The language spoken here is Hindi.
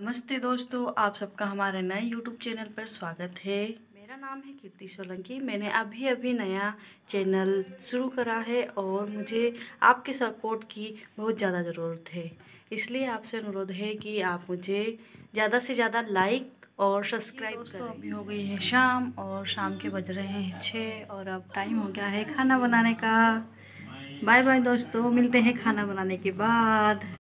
नमस्ते दोस्तों आप सबका हमारे नए यूट्यूब चैनल पर स्वागत है मेरा नाम है कीर्ति सोलंकी मैंने अभी अभी नया चैनल शुरू करा है और मुझे आपके सपोर्ट की बहुत ज़्यादा ज़रूरत है इसलिए आपसे अनुरोध है कि आप मुझे ज़्यादा से ज़्यादा लाइक और सब्सक्राइब दोस्तों अभी हो गई है शाम और शाम के बज रहे हैं छः और अब टाइम हो गया है खाना बनाने का बाय बाय दोस्तों मिलते हैं खाना बनाने के बाद